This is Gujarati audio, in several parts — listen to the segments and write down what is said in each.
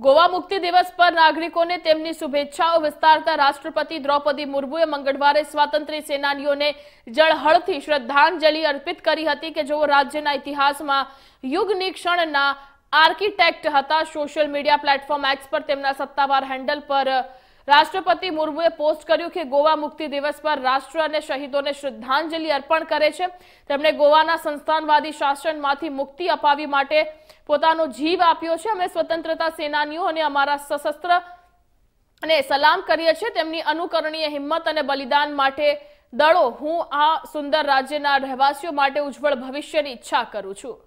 ગોવા મુક્તિ દિવસ પર નાગરિકોને તેમની શુભેચ્છાઓ વિસ્તારતા રાષ્ટ્રપતિ દ્રૌપદી મુર્મુએ મંગળવારે સ્વાતંત્ર્ય સેનાનીઓને જળહળથી શ્રદ્ધાંજલિ અર્પિત કરી હતી કે જેઓ રાજ્યના ઇતિહાસમાં યુગની ક્ષણના આર્કિટેક્ટ હતા સોશિયલ મીડિયા પ્લેટફોર્મ એક્સ પર તેમના સત્તાવાર હેન્ડલ પર રાષ્ટ્રપતિ મુર્મુએ પોસ્ટ કર્યું કે ગોવા મુક્તિ દિવસ પર રાષ્ટ્ર અને શહીદોને શ્રદ્ધાંજલિ અર્પણ કરે છે તેમણે ગોવાના સંસ્થાનવાદી શાસનમાંથી મુક્તિ અપાવી માટે પોતાનો જીવ આપ્યો છે અમે સ્વતંત્રતા સેનાનીઓ અને અમારા સશસ્ત્ર અને સલામ કરીએ છીએ તેમની અનુકરણીય હિંમત અને બલિદાન માટે દળો હું આ સુંદર રાજ્યના રહેવાસીઓ માટે ઉજ્જવળ ભવિષ્યની ઈચ્છા કરું છું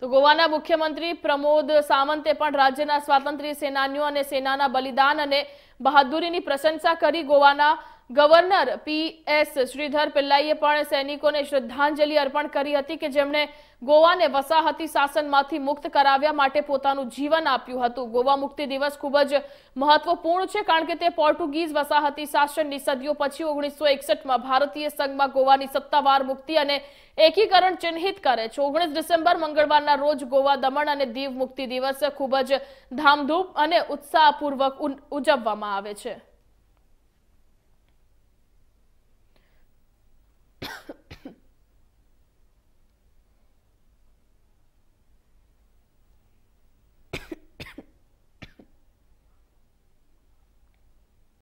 તો ગોવાના મુખ્યમંત્રી પ્રમોદ સાવંતે પણ રાજ્યના સ્વાતંત્ર્ય સેનાનીઓ અને સેનાના બલિદાન અને બહાદુરીની પ્રશંસા કરી ગોવાના ગવર્નર પી એસ શ્રીધર પિલ્લાઈએ પણ સૈનિકોને શ્રદ્ધાંજલિ અર્પણ કરી હતી કે જેમણે ગોવાને વસાહતી શાસનમાંથી મુક્ત કરાવ્યા માટે પોતાનું જીવન આપ્યું હતું ગોવા મુક્તિ દિવસ ખૂબ જ મહત્વપૂર્ણ છે કારણ કે તે પોર્ટુગીઝ વસાહતી શાસનની સદીઓ પછી ઓગણીસો એકસઠમાં ભારતીય સંઘમાં ગોવાની સત્તાવાર મુક્તિ અને એકીકરણ ચિહ્નિત કરે છે ઓગણીસ ડિસેમ્બર મંગળવારના રોજ ગોવા દમણ અને દીવ મુક્તિ દિવસ ખૂબ જ ધામધૂમ અને ઉત્સાહપૂર્વક ઉજવવામાં આવે છે